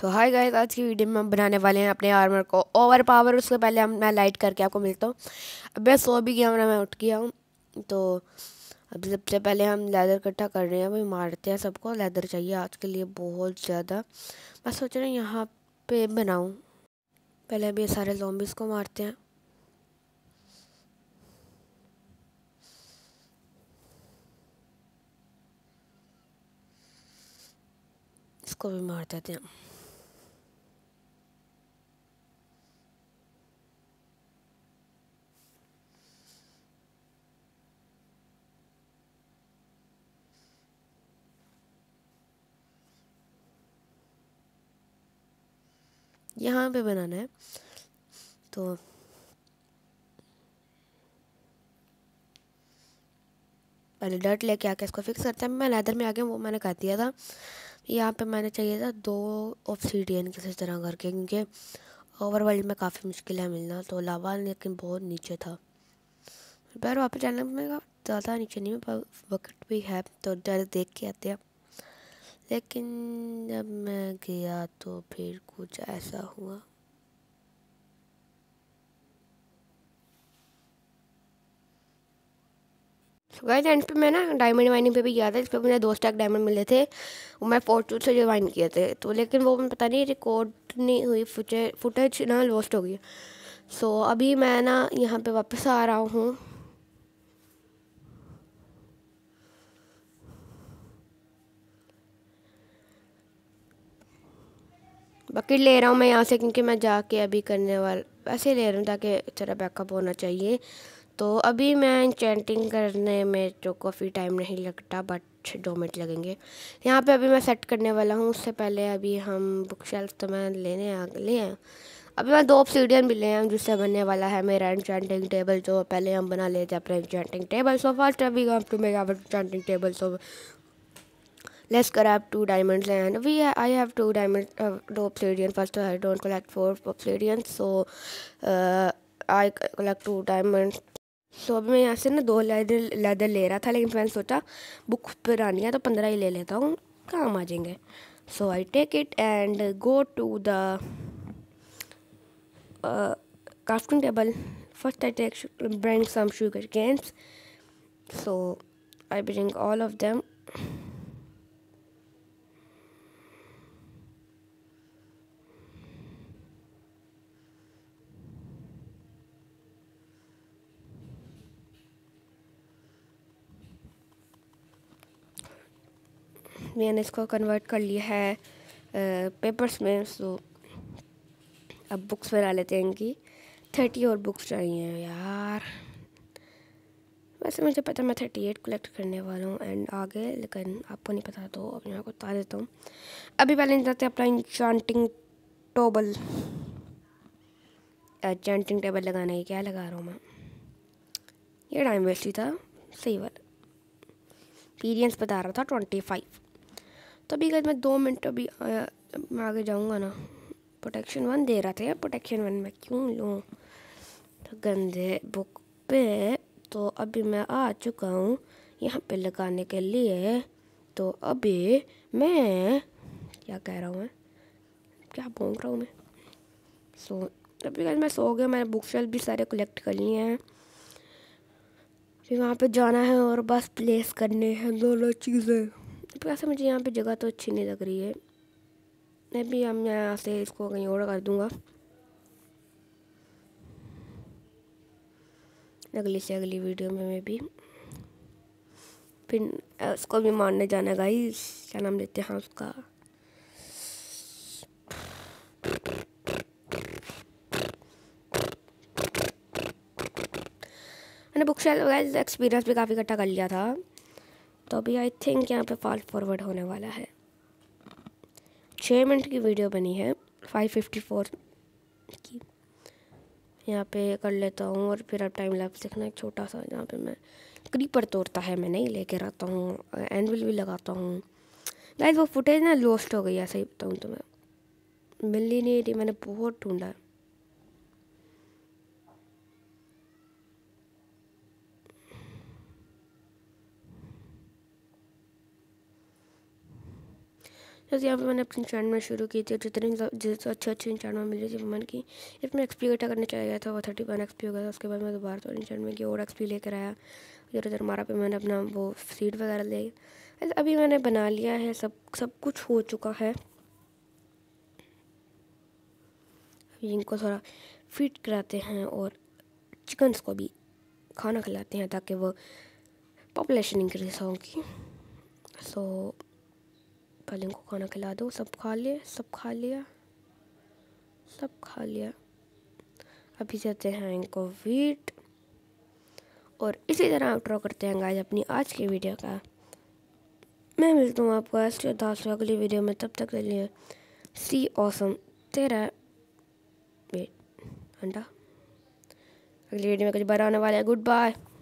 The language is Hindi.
सो हाय गाइस आज की वीडियो में हम बनाने वाले हैं अपने आर्मर को ओवर पावर उससे पहले हम मैं लाइट करके आपको मिलता हूँ अब मैं सो भी गया हूँ मैं उठ गया हूँ तो अब सबसे पहले हम लेदर इकट्ठा कर रहे हैं अभी मारते हैं सबको लेदर चाहिए आज के लिए बहुत ज़्यादा मैं सोच रहा हूँ यहाँ पे बनाऊँ पहले अभी सारे जोम्बिस को मारते हैं इसको भी मार देते हैं यहाँ पे बनाना है तो पहले डर्ट लेके आके इसको फिक्स करते हैं मैं लेदर में आ गया वो मैंने कर दिया था यहाँ पे मैंने चाहिए था दो सीडियन किसी तरह करके क्योंकि ओवर वर्ल्ड में काफ़ी मुश्किल है मिलना तो लावा लेकिन बहुत नीचे था पैर वापस जाने में ज़्यादा नीचे नहीं पर वक्त भी है तो डर देख के आते हैं लेकिन जब मैं गया तो फिर कुछ ऐसा हुआ सो गाइस एंड पे मैं ना डायमंड माइनिंग पे भी गया था इस पर मेरे दोस्त एक डायमंड मिले थे वो मैं फोर्चून से जो माइन किए थे तो लेकिन वो पता नहीं रिकॉर्ड नहीं हुई फुटेज फुटेज ना लॉस्ट हो गई सो so, अभी मैं ना यहाँ पे वापस आ रहा हूँ बकेट ले रहा हूँ मैं यहाँ से क्योंकि मैं जाके अभी करने वाला वैसे ले रहा हूँ ताकि थोड़ा बैकअप होना चाहिए तो अभी मैं चैंटिंग करने में जो काफ़ी टाइम नहीं लगता बट दो मिनट लगेंगे यहाँ पे अभी मैं सेट करने वाला हूँ उससे पहले अभी हम बुक शेल्फ तो मैं लेने आ ले हैं अभी मैं दो ऑप्सीडियन भी ले हैं जिससे बनने वाला है मेरा इंचेंटिंग टेबल जो पहले हम बना लेते अपने इंचेंटिंग टेबल सो फर्स्ट अभी two table so let's grab two diamonds and we ha I have two diamonds uh, no obsidian first I don't collect four obsidian so uh, I collect two diamonds so so, अभी मैं यहाँ से ना दो लेदर लेदर ले रहा था लेकिन मैंने सोचा बुक पुरानी है तो पंद्रह ही ले लेता हूँ काम आ जाएंगे so I take it and go to the crafting table first i take bring some sugar canes so i bring all of them मैंने इसको कन्वर्ट कर लिया है पेपर्स में सो अब बुक्स बना लेते हैं इनकी थर्टी और बुक्स चाहिए यार वैसे मुझे पता मैं थर्टी एट कलेक्ट करने वाला हूँ एंड आगे लेकिन आपको नहीं पता तो अब मैं आपको बता देता हूँ अभी पहले जाते हैं अपना इंचांटिंग टोबल चैंटिंग टेबल लगाने की क्या लगा रहा हूँ मैं ये टाइम वेस्ट ही था सही बात एक्सपीरियंस बता रहा था ट्वेंटी फाइव तो अभी मैं दो मिनट अभी मैं आगे जाऊँगा ना प्रोटेक्शन वन दे रहा था यार प्रोटेक्शन वन मैं क्यों लूँ तो गंदे बुक पे तो अभी मैं आ चुका हूँ यहाँ पे लगाने के लिए तो अभी मैं क्या कह रहा हूँ मैं क्या बोल रहा हूँ मैं सो so, अभी मैं सो गया मैंने बुक शेल भी सारे कलेक्ट कर लिए हैं फिर वहाँ पे जाना है और बस प्लेस करने हैं दोनों चीज़ें तो वैसे मुझे यहाँ पे जगह तो अच्छी नहीं लग रही है मैं भी हम यहाँ से इसको कहीं और कर दूँगा अगली से अगली वीडियो में मैं भी फिर उसको भी मारने जाना ही क्या नाम लेते हैं उसका मैंने बुक शेल्फ एक्सपीरियंस भी काफ़ी इकट्ठा कर लिया था तो अभी आई थिंक यहाँ पे फास्ट फॉरवर्ड होने वाला है छः मिनट की वीडियो बनी है फाइव फिफ्टी फोर की यहाँ पे कर लेता हूँ और फिर अब टाइम लैप्स देखना एक छोटा सा जहाँ पे मैं क्रीपर तोड़ता है मैं नहीं लेके रहता हूँ एनविल भी लगाता हूँ गाइस वो फुटेज ना लॉस्ट हो गई ऐसे ही बताऊँ तो मैं मिल ही नहीं रही मैंने बहुत ढूँढा जैसे यहाँ पर मैंने अपनी चैनल में शुरू की थी जितने जिस अच्छे अच्छे चैनल में मिली थी मन की इसमें एक्सपी इकट्ठा करने चला गया था वो थर्टी वन एक्सपी हो गया था उसके बाद मैं दोबारा थोड़ी चैनल में की और एक्सपी लेकर आया इधर उधर मारा पे मैंने अपना वो सीट वगैरह ले अभी मैंने बना लिया है सब सब कुछ हो चुका है इनको थोड़ा फिट कराते हैं और चिकन्स को भी खाना खिलाते हैं ताकि वो पॉपुलेशन इंक्रीज होगी सो so, पहले उनको खाना खिला दो सब खा लिए सब खा लिया सब खा लिया अभी जाते हैं इनको वीट और इसी तरह ड्रॉ करते हैं गाइस अपनी आज की वीडियो का मैं मिलता हूँ आपको के दस अगली वीडियो में तब तक के लिए सी ऑसम तेरा वेट अंडा अगली वीडियो में कुछ बार आने वाला है गुड बाय